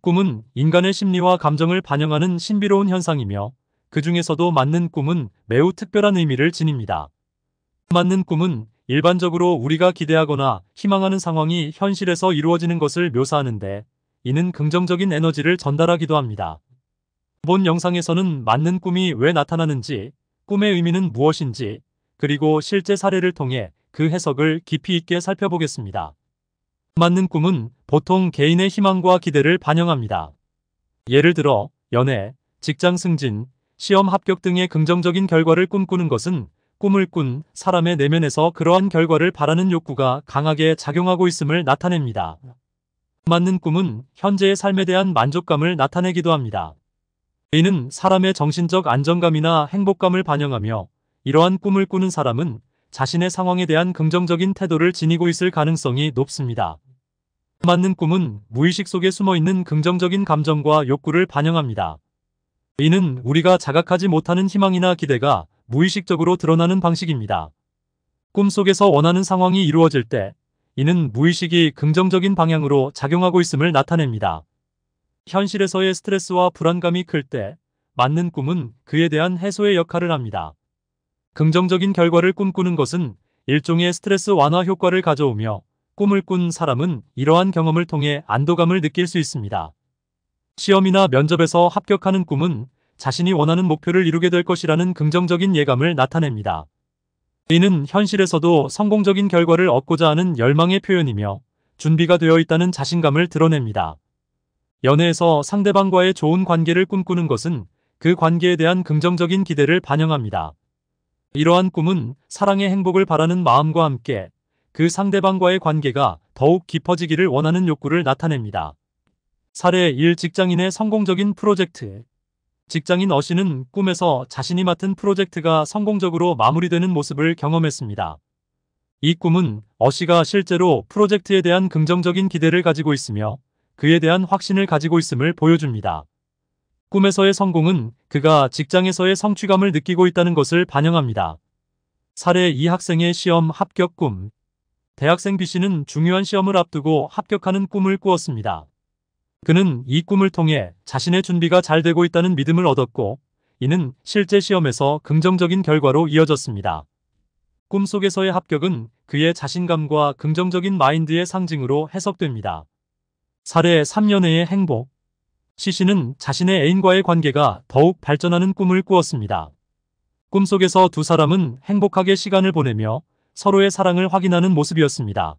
꿈은 인간의 심리와 감정을 반영하는 신비로운 현상이며 그 중에서도 맞는 꿈은 매우 특별한 의미를 지닙니다. 맞는 꿈은 일반적으로 우리가 기대하거나 희망하는 상황이 현실에서 이루어지는 것을 묘사하는데 이는 긍정적인 에너지를 전달하기도 합니다. 본 영상에서는 맞는 꿈이 왜 나타나는지, 꿈의 의미는 무엇인지, 그리고 실제 사례를 통해 그 해석을 깊이 있게 살펴보겠습니다. 맞는 꿈은 보통 개인의 희망과 기대를 반영합니다. 예를 들어 연애, 직장 승진, 시험 합격 등의 긍정적인 결과를 꿈꾸는 것은 꿈을 꾼 사람의 내면에서 그러한 결과를 바라는 욕구가 강하게 작용하고 있음을 나타냅니다. 맞는 꿈은 현재의 삶에 대한 만족감을 나타내기도 합니다. 이는 사람의 정신적 안정감이나 행복감을 반영하며 이러한 꿈을 꾸는 사람은 자신의 상황에 대한 긍정적인 태도를 지니고 있을 가능성이 높습니다. 맞는 꿈은 무의식 속에 숨어있는 긍정적인 감정과 욕구를 반영합니다. 이는 우리가 자각하지 못하는 희망이나 기대가 무의식적으로 드러나는 방식입니다. 꿈속에서 원하는 상황이 이루어질 때 이는 무의식이 긍정적인 방향으로 작용하고 있음을 나타냅니다. 현실에서의 스트레스와 불안감이 클 때 맞는 꿈은 그에 대한 해소의 역할을 합니다. 긍정적인 결과를 꿈꾸는 것은 일종의 스트레스 완화 효과를 가져오며 꿈을 꾼 사람은 이러한 경험을 통해 안도감을 느낄 수 있습니다. 시험이나 면접에서 합격하는 꿈은 자신이 원하는 목표를 이루게 될 것이라는 긍정적인 예감을 나타냅니다. 이는 현실에서도 성공적인 결과를 얻고자 하는 열망의 표현이며 준비가 되어 있다는 자신감을 드러냅니다. 연애에서 상대방과의 좋은 관계를 꿈꾸는 것은 그 관계에 대한 긍정적인 기대를 반영합니다. 이러한 꿈은 사랑의 행복을 바라는 마음과 함께 그 상대방과의 관계가 더욱 깊어지기를 원하는 욕구를 나타냅니다. 사례 1 직장인의 성공적인 프로젝트 직장인 어씨는 꿈에서 자신이 맡은 프로젝트가 성공적으로 마무리되는 모습을 경험했습니다. 이 꿈은 어씨가 실제로 프로젝트에 대한 긍정적인 기대를 가지고 있으며 그에 대한 확신을 가지고 있음을 보여줍니다. 꿈에서의 성공은 그가 직장에서의 성취감을 느끼고 있다는 것을 반영합니다. 사례 2 학생의 시험 합격 꿈 대학생 B씨는 중요한 시험을 앞두고 합격하는 꿈을 꾸었습니다. 그는 이 꿈을 통해 자신의 준비가 잘 되고 있다는 믿음을 얻었고 이는 실제 시험에서 긍정적인 결과로 이어졌습니다. 꿈속에서의 합격은 그의 자신감과 긍정적인 마인드의 상징으로 해석됩니다. 사례 3년의 행복 C씨는 자신의 애인과의 관계가 더욱 발전하는 꿈을 꾸었습니다. 꿈속에서 두 사람은 행복하게 시간을 보내며 서로의 사랑을 확인하는 모습이었습니다.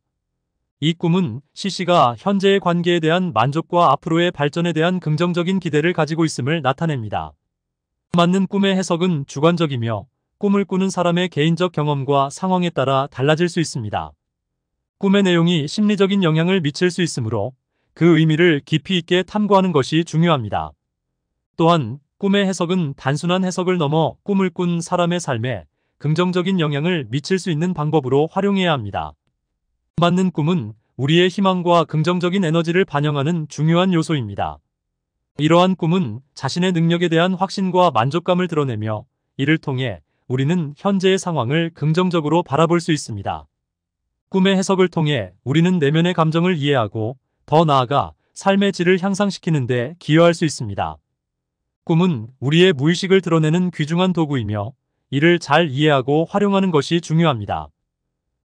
이 꿈은 C씨가 현재의 관계에 대한 만족과 앞으로의 발전에 대한 긍정적인 기대를 가지고 있음을 나타냅니다. 맞는 꿈의 해석은 주관적이며 꿈을 꾸는 사람의 개인적 경험과 상황에 따라 달라질 수 있습니다. 꿈의 내용이 심리적인 영향을 미칠 수 있으므로 그 의미를 깊이 있게 탐구하는 것이 중요합니다. 또한 꿈의 해석은 단순한 해석을 넘어 꿈을 꾼 사람의 삶에 긍정적인 영향을 미칠 수 있는 방법으로 활용해야 합니다. 맞는 꿈은 우리의 희망과 긍정적인 에너지를 반영하는 중요한 요소입니다. 이러한 꿈은 자신의 능력에 대한 확신과 만족감을 드러내며 이를 통해 우리는 현재의 상황을 긍정적으로 바라볼 수 있습니다. 꿈의 해석을 통해 우리는 내면의 감정을 이해하고 더 나아가 삶의 질을 향상시키는 데 기여할 수 있습니다. 꿈은 우리의 무의식을 드러내는 귀중한 도구이며 이를 잘 이해하고 활용하는 것이 중요합니다.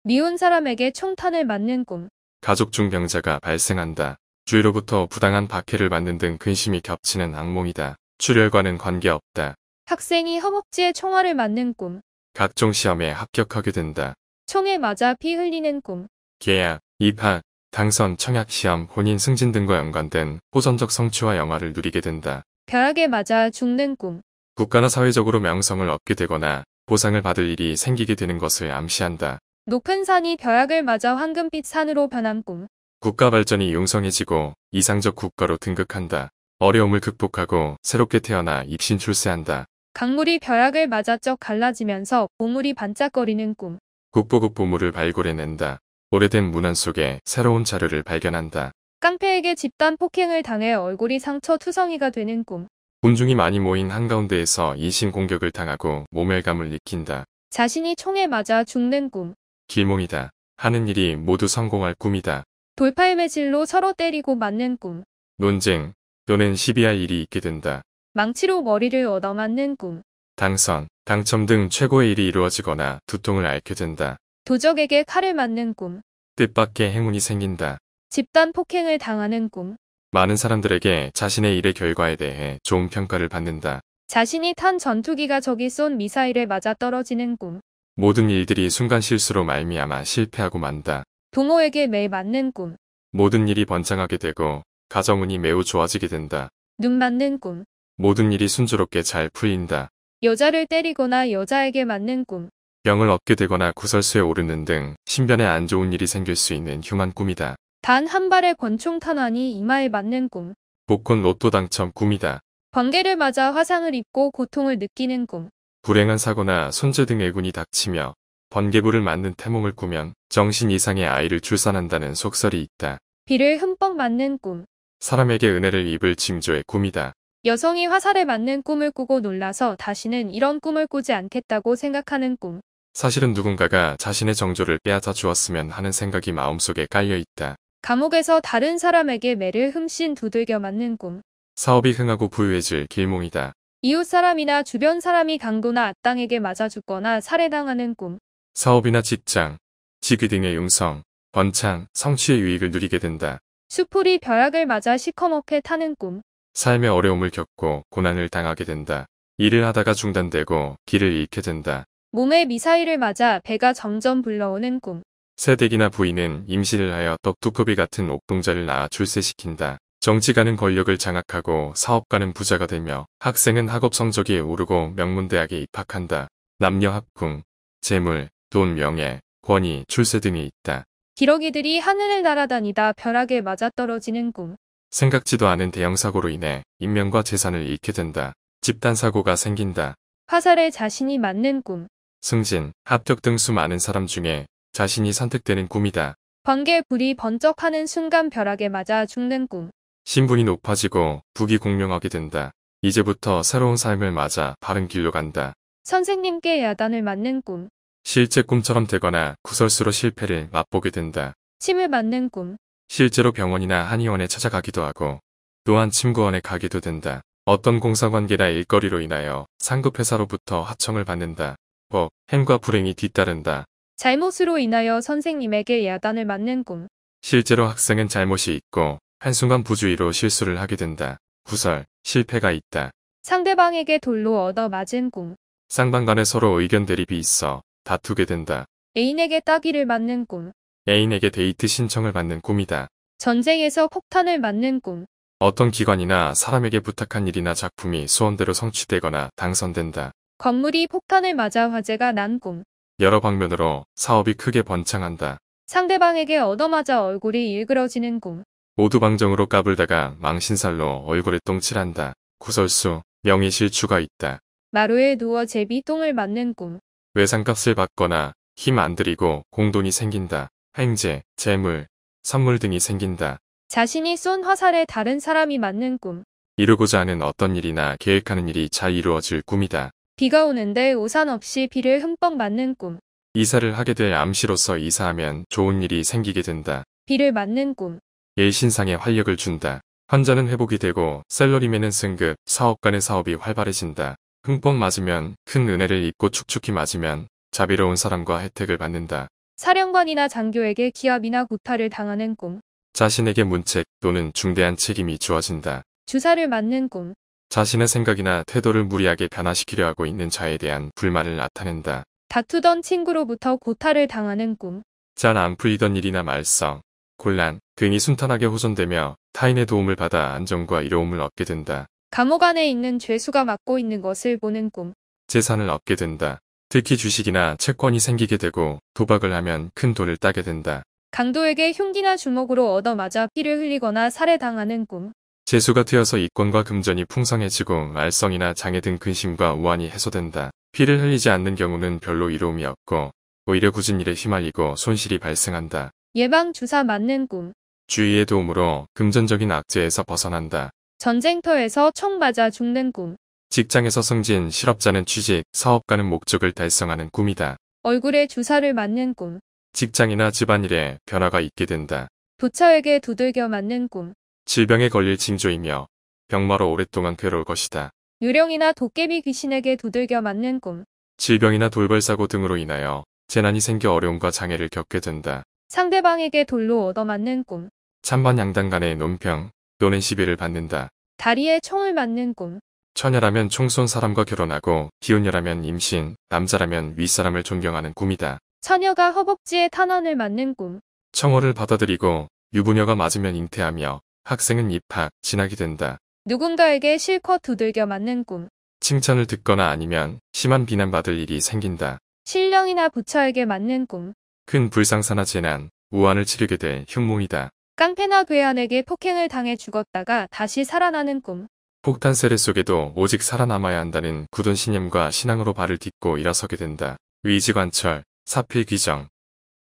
미운 사람에게 총탄을 맞는 꿈. 가족 중 병자가 발생한다. 주위로부터 부당한 박해를 받는 등 근심이 겹치는 악몽이다. 출혈과는 관계없다. 학생이 허벅지에 총알을 맞는 꿈. 각종 시험에 합격하게 된다. 총에 맞아 피 흘리는 꿈. 계약, 입학, 당선, 청약시험, 혼인 승진 등과 연관된 호전적 성취와 영화를 누리게 된다. 벼락에 맞아 죽는 꿈. 국가나 사회적으로 명성을 얻게 되거나 보상을 받을 일이 생기게 되는 것을 암시한다. 높은 산이 벼약을 맞아 황금빛 산으로 변한 꿈. 국가 발전이 융성해지고 이상적 국가로 등극한다. 어려움을 극복하고 새롭게 태어나 입신 출세한다. 강물이 벼약을 맞아 쩍 갈라지면서 보물이 반짝거리는 꿈. 국보급 보물을 발굴해낸다. 오래된 문안 속에 새로운 자료를 발견한다. 깡패에게 집단 폭행을 당해 얼굴이 상처 투성이가 되는 꿈. 군중이 많이 모인 한가운데에서 이신 공격을 당하고 모멸감을 느낀다. 자신이 총에 맞아 죽는 꿈. 길몽이다. 하는 일이 모두 성공할 꿈이다. 돌파의 매질로 서로 때리고 맞는 꿈. 논쟁 또는 시비할 일이 있게 된다. 망치로 머리를 얻어맞는 꿈. 당선, 당첨 등 최고의 일이 이루어지거나 두통을 앓게 된다. 도적에게 칼을 맞는 꿈, 뜻밖의 행운이 생긴다. 집단 폭행을 당하는 꿈, 많은 사람들에게 자신의 일의 결과에 대해 좋은 평가를 받는다. 자신이 탄 전투기가 적이 쏜 미사일에 맞아 떨어지는 꿈, 모든 일들이 순간 실수로 말미암아 실패하고 만다. 부모에게 매 맞는 꿈, 모든 일이 번창하게 되고 가정운이 매우 좋아지게 된다. 눈 맞는 꿈, 모든 일이 순조롭게 잘 풀린다. 여자를 때리거나 여자에게 맞는 꿈, 영을 얻게 되거나 구설수에 오르는 등 신변에 안 좋은 일이 생길 수 있는 흉한 꿈이다. 단 한 발의 권총 탄환이 이마에 맞는 꿈. 복권 로또 당첨 꿈이다. 번개를 맞아 화상을 입고 고통을 느끼는 꿈. 불행한 사고나 손재 등 애군이 닥치며 번개불을 맞는 태몽을 꾸면 정신 이상의 아이를 출산한다는 속설이 있다. 비를 흠뻑 맞는 꿈. 사람에게 은혜를 입을 징조의 꿈이다. 여성이 화살에 맞는 꿈을 꾸고 놀라서 다시는 이런 꿈을 꾸지 않겠다고 생각하는 꿈. 사실은 누군가가 자신의 정조를 빼앗아 주었으면 하는 생각이 마음속에 깔려 있다. 감옥에서 다른 사람에게 매를 흠씬 두들겨 맞는 꿈. 사업이 흥하고 부유해질 길몽이다. 이웃 사람이나 주변 사람이 강도나 악당에게 맞아 죽거나 살해당하는 꿈. 사업이나 직장, 직위 등의 융성, 번창, 성취의 유익을 누리게 된다. 수풀이 벼락을 맞아 시커멓게 타는 꿈. 삶의 어려움을 겪고 고난을 당하게 된다. 일을 하다가 중단되고 길을 잃게 된다. 몸에 미사일을 맞아 배가 점점 불러오는 꿈. 세댁이나 부인은 임신을 하여 떡두꺼비 같은 옥동자를 낳아 출세시킨다. 정치가는 권력을 장악하고 사업가는 부자가 되며 학생은 학업 성적이 오르고 명문대학에 입학한다. 남녀 합궁, 재물, 돈 명예, 권위, 출세 등이 있다. 기러기들이 하늘을 날아다니다 벼락에 맞아떨어지는 꿈. 생각지도 않은 대형 사고로 인해 인명과 재산을 잃게 된다. 집단 사고가 생긴다. 화살에 자신이 맞는 꿈. 승진, 합격 등수 많은 사람 중에 자신이 선택되는 꿈이다. 번개 불이 번쩍하는 순간 벼락에 맞아 죽는 꿈. 신분이 높아지고 부귀 공명하게 된다. 이제부터 새로운 삶을 맞아 바른 길로 간다. 선생님께 야단을 맞는 꿈. 실제 꿈처럼 되거나 구설수로 실패를 맛보게 된다. 침을 맞는 꿈. 실제로 병원이나 한의원에 찾아가기도 하고 또한 침구원에 가기도 된다. 어떤 공사관계나 일거리로 인하여 상급회사로부터 하청을 받는다. 법, 어, 행과 불행이 뒤따른다. 잘못으로 인하여 선생님에게 야단을 맞는 꿈. 실제로 학생은 잘못이 있고 한순간 부주의로 실수를 하게 된다. 구설, 실패가 있다. 상대방에게 돌로 얻어 맞은 꿈. 쌍방 간에 서로 의견 대립이 있어 다투게 된다. 애인에게 따귀를 맞는 꿈. 애인에게 데이트 신청을 받는 꿈이다. 전쟁에서 폭탄을 맞는 꿈. 어떤 기관이나 사람에게 부탁한 일이나 작품이 소원대로 성취되거나 당선된다. 건물이 폭탄을 맞아 화재가 난 꿈. 여러 방면으로 사업이 크게 번창한다. 상대방에게 얻어맞아 얼굴이 일그러지는 꿈. 오두방정으로 까불다가 망신살로 얼굴에 똥칠한다. 구설수, 명의실 추가 있다. 마루에 누워 제비 똥을 맞는 꿈. 외상값을 받거나 힘 안 들이고 공돈이 생긴다. 행재 재물, 선물 등이 생긴다. 자신이 쏜 화살에 다른 사람이 맞는 꿈. 이루고자 하는 어떤 일이나 계획하는 일이 잘 이루어질 꿈이다. 비가 오는데 우산 없이 비를 흠뻑 맞는 꿈. 이사를 하게 될 암시로서 이사하면 좋은 일이 생기게 된다. 비를 맞는 꿈. 예신상에 활력을 준다. 환자는 회복이 되고 셀러리맨은 승급, 사업 간의 사업이 활발해진다. 흠뻑 맞으면 큰 은혜를 입고 축축히 맞으면 자비로운 사람과 혜택을 받는다. 사령관이나 장교에게 기합이나 구타를 당하는 꿈. 자신에게 문책 또는 중대한 책임이 주어진다. 주사를 맞는 꿈. 자신의 생각이나 태도를 무리하게 변화시키려 하고 있는 자에 대한 불만을 나타낸다. 다투던 친구로부터 고탈을 당하는 꿈. 잘안 풀리던 일이나 말썽, 곤란, 등이 순탄하게 호전되며 타인의 도움을 받아 안정과 이로움을 얻게 된다. 감옥 안에 있는 죄수가 맡고 있는 것을 보는 꿈. 재산을 얻게 된다. 특히 주식이나 채권이 생기게 되고 도박을 하면 큰 돈을 따게 된다. 강도에게 흉기나 주먹으로 얻어맞아 피를 흘리거나 살해당하는 꿈. 재수가 트여서 이권과 금전이 풍성해지고 말썽이나 장애 등 근심과 우환이 해소된다. 피를 흘리지 않는 경우는 별로 이로움이 없고 오히려 굳은 일에 휘말리고 손실이 발생한다. 예방주사 맞는 꿈. 주의의 도움으로 금전적인 악재에서 벗어난다. 전쟁터에서 총 맞아 죽는 꿈. 직장에서 승진, 실업자는 취직, 사업가는 목적을 달성하는 꿈이다. 얼굴에 주사를 맞는 꿈. 직장이나 집안일에 변화가 있게 된다. 부처에게 두들겨 맞는 꿈. 질병에 걸릴 징조이며 병마로 오랫동안 괴로울 것이다. 유령이나 도깨비 귀신에게 두들겨 맞는 꿈. 질병이나 돌발사고 등으로 인하여 재난이 생겨 어려움과 장애를 겪게 된다. 상대방에게 돌로 얻어맞는 꿈. 찬반 양당 간의 논평, 논는 시비를 받는다. 다리에 총을 맞는 꿈. 처녀라면 총쏜 사람과 결혼하고 기혼녀라면 임신, 남자라면 윗사람을 존경하는 꿈이다. 처녀가 허벅지에 탄원을 맞는 꿈. 청어를 받아들이고 유부녀가 맞으면 잉태하며 학생은 입학, 진학이 된다. 누군가에게 실컷 두들겨 맞는 꿈. 칭찬을 듣거나 아니면 심한 비난받을 일이 생긴다. 신령이나 부처에게 맞는 꿈. 큰 불상사나 재난, 우한을 치르게 될 흉몽이다. 깡패나 괴한에게 폭행을 당해 죽었다가 다시 살아나는 꿈. 폭탄 세례 속에도 오직 살아남아야 한다는 굳은 신념과 신앙으로 발을 딛고 일어서게 된다. 위지관철 사필귀정,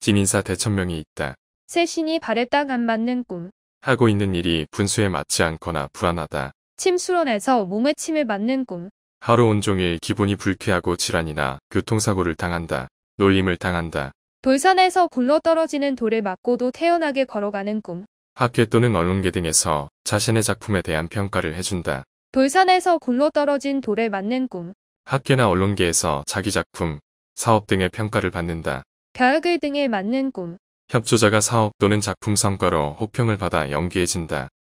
진인사 대천명이 있다. 새 신이 발에 딱 안 맞는 꿈. 하고 있는 일이 분수에 맞지 않거나 불안하다. 침수론에서 몸에 침을 맞는 꿈. 하루 온종일 기분이 불쾌하고 질환이나 교통사고를 당한다. 놀림을 당한다. 돌산에서 굴러떨어지는 돌을 맞고도 태연하게 걸어가는 꿈. 학회 또는 언론계 등에서 자신의 작품에 대한 평가를 해준다. 돌산에서 굴러떨어진 돌에 맞는 꿈. 학계나 언론계에서 자기 작품, 사업 등의 평가를 받는다. 벼락을 등에 맞는 꿈. 협조자가 사업 또는 작품 성과로 호평을 받아 연기해진다.